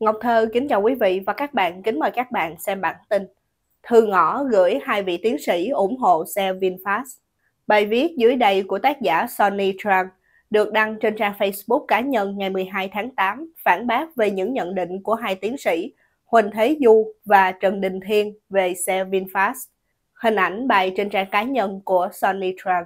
Ngọc Thơ kính chào quý vị và các bạn, kính mời các bạn xem bản tin. Thư ngõ gửi hai vị tiến sĩ ủng hộ xe VinFast. Bài viết dưới đây của tác giả Sonny Trang được đăng trên trang Facebook cá nhân ngày 12 tháng 8 phản bác về những nhận định của hai tiến sĩ Huỳnh Thế Du và Trần Đình Thiên về xe VinFast. Hình ảnh bài trên trang cá nhân của Sonny Trang.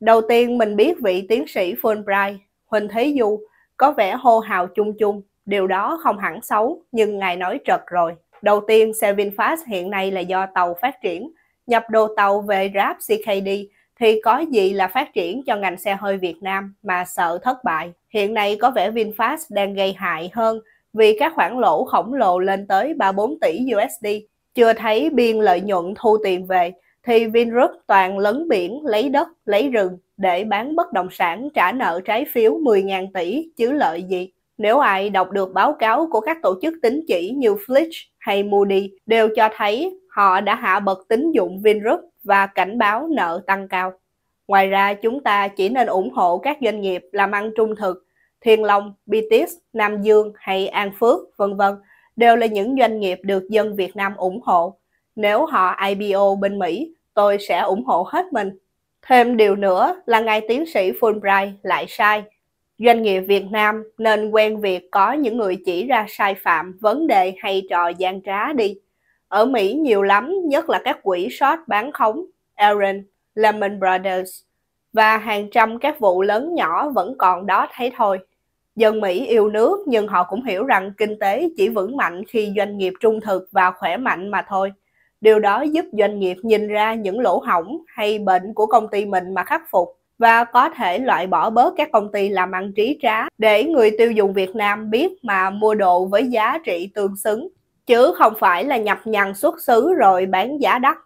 Đầu tiên mình biết vị tiến sĩ Fulbright, Huỳnh Thế Du có vẻ hô hào chung chung Điều đó không hẳn xấu, nhưng ngài nói trật rồi. Đầu tiên, xe VinFast hiện nay là do tàu phát triển. Nhập đồ tàu về Grab CKD thì có gì là phát triển cho ngành xe hơi Việt Nam mà sợ thất bại. Hiện nay có vẻ VinFast đang gây hại hơn vì các khoản lỗ khổng lồ lên tới 3-4 tỷ USD. Chưa thấy biên lợi nhuận thu tiền về thì Vingroup toàn lấn biển, lấy đất, lấy rừng để bán bất động sản trả nợ trái phiếu 10.000 tỷ chứ lợi gì. Nếu ai đọc được báo cáo của các tổ chức tín chỉ như Fitch hay Moody đều cho thấy họ đã hạ bậc tín dụng Vingroup và cảnh báo nợ tăng cao. Ngoài ra, chúng ta chỉ nên ủng hộ các doanh nghiệp làm ăn trung thực, Thiên Long, BTS, Nam Dương hay An Phước, vân vân đều là những doanh nghiệp được dân Việt Nam ủng hộ. Nếu họ IPO bên Mỹ, tôi sẽ ủng hộ hết mình. Thêm điều nữa là ngài tiến sĩ Fulbright lại sai Doanh nghiệp Việt Nam nên quen việc có những người chỉ ra sai phạm, vấn đề hay trò gian trá đi. Ở Mỹ nhiều lắm, nhất là các quỹ short bán khống, Aaron, Lehman Brothers và hàng trăm các vụ lớn nhỏ vẫn còn đó thấy thôi. Dân Mỹ yêu nước nhưng họ cũng hiểu rằng kinh tế chỉ vững mạnh khi doanh nghiệp trung thực và khỏe mạnh mà thôi. Điều đó giúp doanh nghiệp nhìn ra những lỗ hỏng hay bệnh của công ty mình mà khắc phục và có thể loại bỏ bớt các công ty làm ăn trí trá để người tiêu dùng Việt Nam biết mà mua đồ với giá trị tương xứng, chứ không phải là nhập nhằn xuất xứ rồi bán giá đắt.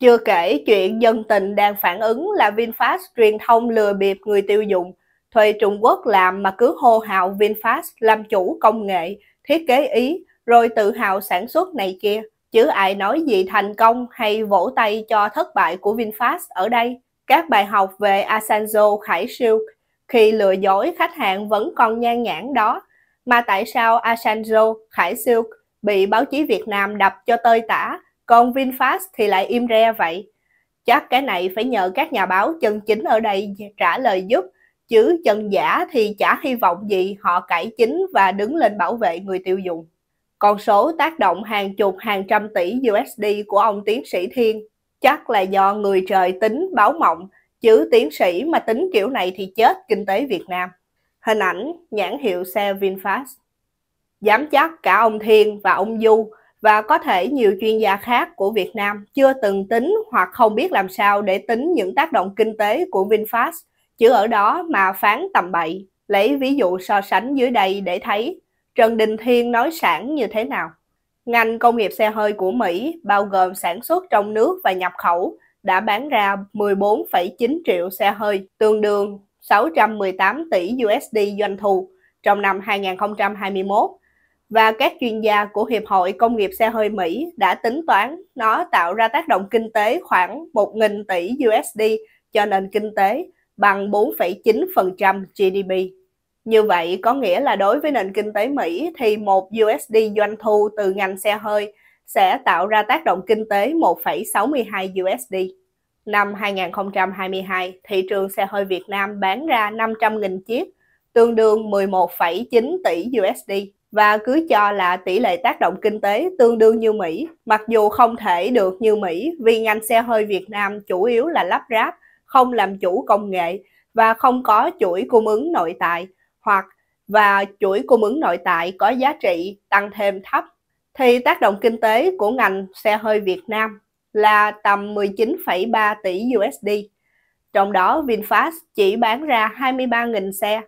Chưa kể chuyện dân tình đang phản ứng là VinFast truyền thông lừa bịp người tiêu dùng, thuê Trung Quốc làm mà cứ hô hào VinFast làm chủ công nghệ, thiết kế ý, rồi tự hào sản xuất này kia. Chứ ai nói gì thành công hay vỗ tay cho thất bại của VinFast ở đây. Các bài học về Asanzo Khải Siêu khi lừa dối khách hàng vẫn còn nhan nhãn đó, mà tại sao Asanzo Khải Siêu bị báo chí Việt Nam đập cho tơi tả, còn VinFast thì lại im re vậy? Chắc cái này phải nhờ các nhà báo chân chính ở đây trả lời giúp, chứ chân giả thì chả hy vọng gì họ cải chính và đứng lên bảo vệ người tiêu dùng. Con số tác động hàng chục hàng trăm tỷ USD của ông tiến sĩ Thiên chắc là do người trời tính báo mộng, chứ tiến sĩ mà tính kiểu này thì chết kinh tế Việt Nam. Hình ảnh nhãn hiệu xe VinFast. Dám chắc cả ông Thiên và ông Du và có thể nhiều chuyên gia khác của Việt Nam chưa từng tính hoặc không biết làm sao để tính những tác động kinh tế của VinFast, chứ ở đó mà phán tầm bậy. Lấy ví dụ so sánh dưới đây để thấy Trần Đình Thiên nói sản như thế nào. Ngành công nghiệp xe hơi của Mỹ, bao gồm sản xuất trong nước và nhập khẩu, đã bán ra 14,9 triệu xe hơi, tương đương 618 tỷ USD doanh thu trong năm 2021. Và các chuyên gia của Hiệp hội Công nghiệp xe hơi Mỹ đã tính toán nó tạo ra tác động kinh tế khoảng 1.000 tỷ USD cho nền kinh tế bằng 4,9% GDP. Như vậy có nghĩa là đối với nền kinh tế Mỹ thì một USD doanh thu từ ngành xe hơi sẽ tạo ra tác động kinh tế 1,62 USD. Năm 2022, thị trường xe hơi Việt Nam bán ra 500.000 chiếc, tương đương 11,9 tỷ USD và cứ cho là tỷ lệ tác động kinh tế tương đương như Mỹ. Mặc dù không thể được như Mỹ vì ngành xe hơi Việt Nam chủ yếu là lắp ráp, không làm chủ công nghệ và không có chuỗi cung ứng nội tại, hoặc và chuỗi cung ứng nội tại có giá trị tăng thêm thấp thì tác động kinh tế của ngành xe hơi Việt Nam là tầm 19,3 tỷ USD. Trong đó VinFast chỉ bán ra 23.000 xe,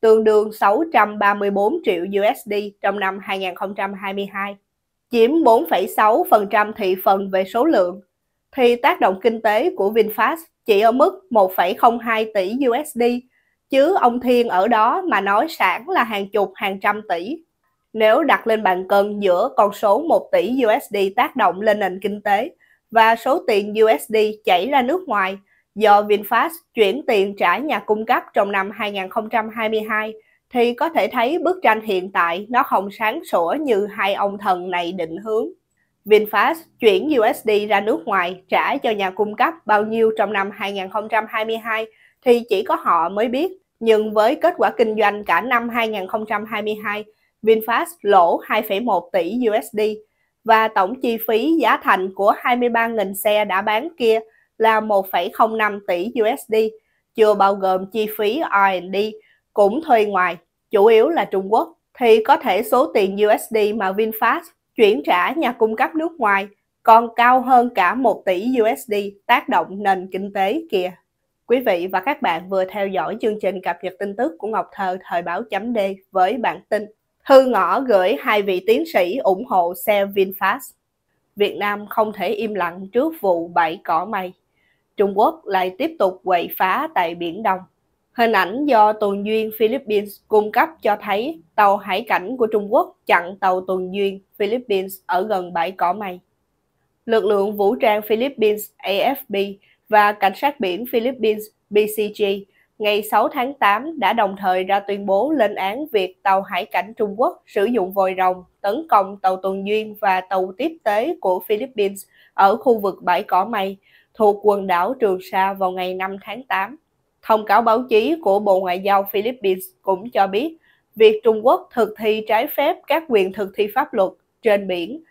tương đương 634 triệu USD trong năm 2022, chiếm 4,6% thị phần về số lượng, thì tác động kinh tế của VinFast chỉ ở mức 1,02 tỷ USD chứ ông Thiên ở đó mà nói sản là hàng chục hàng trăm tỷ. Nếu đặt lên bàn cân giữa con số 1 tỷ USD tác động lên nền kinh tế và số tiền USD chảy ra nước ngoài do VinFast chuyển tiền trả nhà cung cấp trong năm 2022 thì có thể thấy bức tranh hiện tại nó không sáng sủa như hai ông thần này định hướng. VinFast chuyển USD ra nước ngoài trả cho nhà cung cấp bao nhiêu trong năm 2022 thì chỉ có họ mới biết. Nhưng với kết quả kinh doanh cả năm 2022, VinFast lỗ 2,1 tỷ USD và tổng chi phí giá thành của 23.000 xe đã bán kia là 1,05 tỷ USD, chưa bao gồm chi phí R&D cũng thuê ngoài, chủ yếu là Trung Quốc, thì có thể số tiền USD mà VinFast chuyển trả nhà cung cấp nước ngoài còn cao hơn cả 1 tỷ USD tác động nền kinh tế kia. Quý vị và các bạn vừa theo dõi chương trình cập nhật tin tức của Ngọc Thơ Thời báo chấm D với bản tin Thư ngõ gửi hai vị tiến sĩ ủng hộ xe VinFast. Việt Nam không thể im lặng trước vụ bãi cỏ mây. Trung Quốc lại tiếp tục quậy phá tại Biển Đông. Hình ảnh do tuần duyên Philippines cung cấp cho thấy tàu hải cảnh của Trung Quốc chặn tàu tuần duyên Philippines ở gần bãi cỏ mây. Lực lượng vũ trang Philippines AFP và Cảnh sát biển Philippines BCG ngày 6 tháng 8 đã đồng thời ra tuyên bố lên án việc tàu hải cảnh Trung Quốc sử dụng vòi rồng tấn công tàu tuần duyên và tàu tiếp tế của Philippines ở khu vực bãi cỏ mây thuộc quần đảo Trường Sa vào ngày 5 tháng 8. Thông cáo báo chí của Bộ Ngoại giao Philippines cũng cho biết việc Trung Quốc thực thi trái phép các quyền thực thi pháp luật trên biển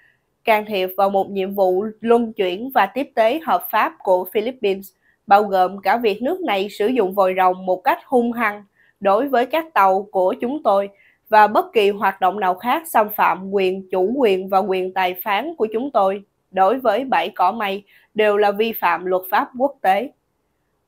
can thiệp vào một nhiệm vụ luân chuyển và tiếp tế hợp pháp của Philippines, bao gồm cả việc nước này sử dụng vòi rồng một cách hung hăng đối với các tàu của chúng tôi và bất kỳ hoạt động nào khác xâm phạm quyền chủ quyền và quyền tài phán của chúng tôi đối với bảy cỏ mây đều là vi phạm luật pháp quốc tế.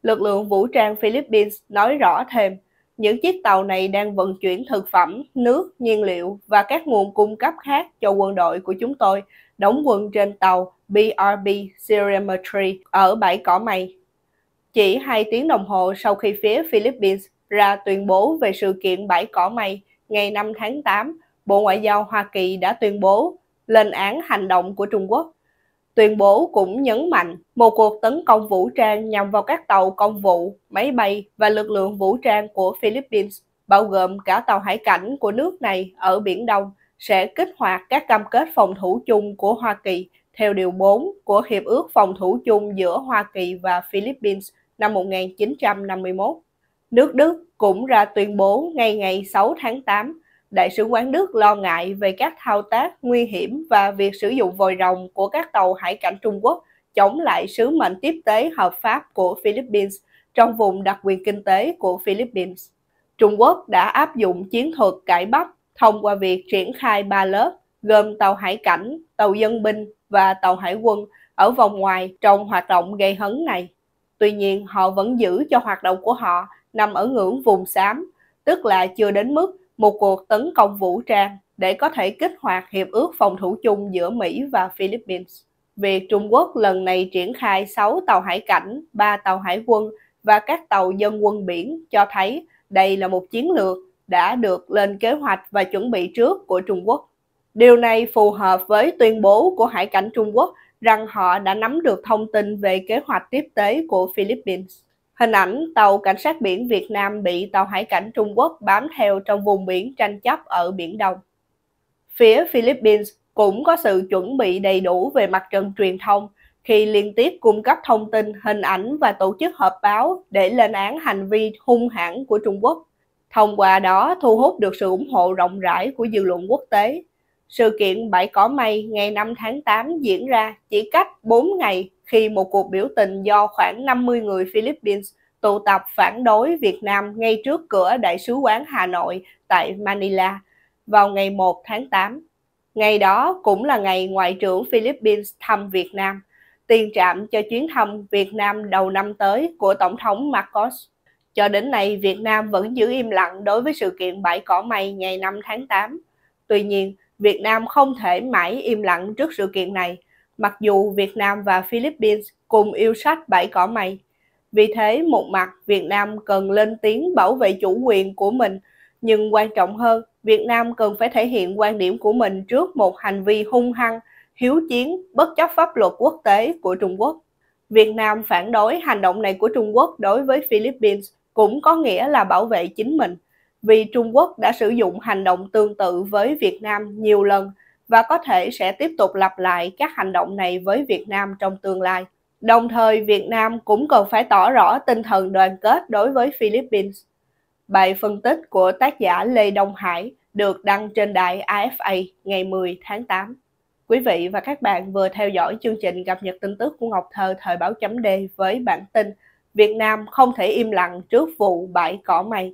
Lực lượng vũ trang Philippines nói rõ thêm, những chiếc tàu này đang vận chuyển thực phẩm, nước, nhiên liệu và các nguồn cung cấp khác cho quân đội của chúng tôi đóng quân trên tàu BRB Sirimatri ở bãi cỏ mây. Chỉ 2 tiếng đồng hồ sau khi phía Philippines ra tuyên bố về sự kiện bãi cỏ mây ngày 5 tháng 8, Bộ Ngoại giao Hoa Kỳ đã tuyên bố lên án hành động của Trung Quốc Tuyên bố cũng nhấn mạnh một cuộc tấn công vũ trang nhằm vào các tàu công vụ, máy bay và lực lượng vũ trang của Philippines, bao gồm cả tàu hải cảnh của nước này ở Biển Đông, sẽ kích hoạt các cam kết phòng thủ chung của Hoa Kỳ theo Điều 4 của Hiệp ước Phòng thủ chung giữa Hoa Kỳ và Philippines năm 1951. Nước Đức cũng ra tuyên bố ngay ngày 6 tháng 8 Đại sứ quán Đức lo ngại về các thao tác nguy hiểm và việc sử dụng vòi rồng của các tàu hải cảnh Trung Quốc chống lại sứ mệnh tiếp tế hợp pháp của Philippines trong vùng đặc quyền kinh tế của Philippines. Trung Quốc đã áp dụng chiến thuật cải bắp thông qua việc triển khai ba lớp gồm tàu hải cảnh, tàu dân binh và tàu hải quân ở vòng ngoài trong hoạt động gây hấn này. Tuy nhiên, họ vẫn giữ cho hoạt động của họ nằm ở ngưỡng vùng xám, tức là chưa đến mức một cuộc tấn công vũ trang để có thể kích hoạt hiệp ước phòng thủ chung giữa Mỹ và Philippines. Việc Trung Quốc lần này triển khai 6 tàu hải cảnh, 3 tàu hải quân và các tàu dân quân biển cho thấy đây là một chiến lược đã được lên kế hoạch và chuẩn bị trước của Trung Quốc. Điều này phù hợp với tuyên bố của hải cảnh Trung Quốc rằng họ đã nắm được thông tin về kế hoạch tiếp tế của Philippines. Hình ảnh tàu cảnh sát biển Việt Nam bị tàu hải cảnh Trung Quốc bám theo trong vùng biển tranh chấp ở Biển Đông. Phía Philippines cũng có sự chuẩn bị đầy đủ về mặt trận truyền thông khi liên tiếp cung cấp thông tin, hình ảnh và tổ chức họp báo để lên án hành vi hung hãn của Trung Quốc. Thông qua đó thu hút được sự ủng hộ rộng rãi của dư luận quốc tế, sự kiện Bãi Cỏ Mây ngày 5 tháng 8 diễn ra chỉ cách 4 ngày khi một cuộc biểu tình do khoảng 50 người Philippines tụ tập phản đối Việt Nam ngay trước cửa Đại sứ quán Hà Nội tại Manila vào ngày 1 tháng 8. Ngày đó cũng là ngày Ngoại trưởng Philippines thăm Việt Nam, tiền trạm cho chuyến thăm Việt Nam đầu năm tới của Tổng thống Marcos. Cho đến nay, Việt Nam vẫn giữ im lặng đối với sự kiện bãi cỏ mây ngày 5 tháng 8. Tuy nhiên, Việt Nam không thể mãi im lặng trước sự kiện này, mặc dù Việt Nam và Philippines cùng yêu sách bảy cỏ mây. Vì thế, một mặt Việt Nam cần lên tiếng bảo vệ chủ quyền của mình, nhưng quan trọng hơn, Việt Nam cần phải thể hiện quan điểm của mình trước một hành vi hung hăng, hiếu chiến, bất chấp pháp luật quốc tế của Trung Quốc. Việt Nam phản đối hành động này của Trung Quốc đối với Philippines cũng có nghĩa là bảo vệ chính mình vì Trung Quốc đã sử dụng hành động tương tự với Việt Nam nhiều lần và có thể sẽ tiếp tục lặp lại các hành động này với Việt Nam trong tương lai. Đồng thời, Việt Nam cũng cần phải tỏ rõ tinh thần đoàn kết đối với Philippines. Bài phân tích của tác giả Lê Đông Hải được đăng trên đài AFA ngày 10 tháng 8. Quý vị và các bạn vừa theo dõi chương trình cập nhật tin tức của Ngọc Thơ thời báo chấm D với bản tin Việt Nam không thể im lặng trước vụ bãi cỏ mây.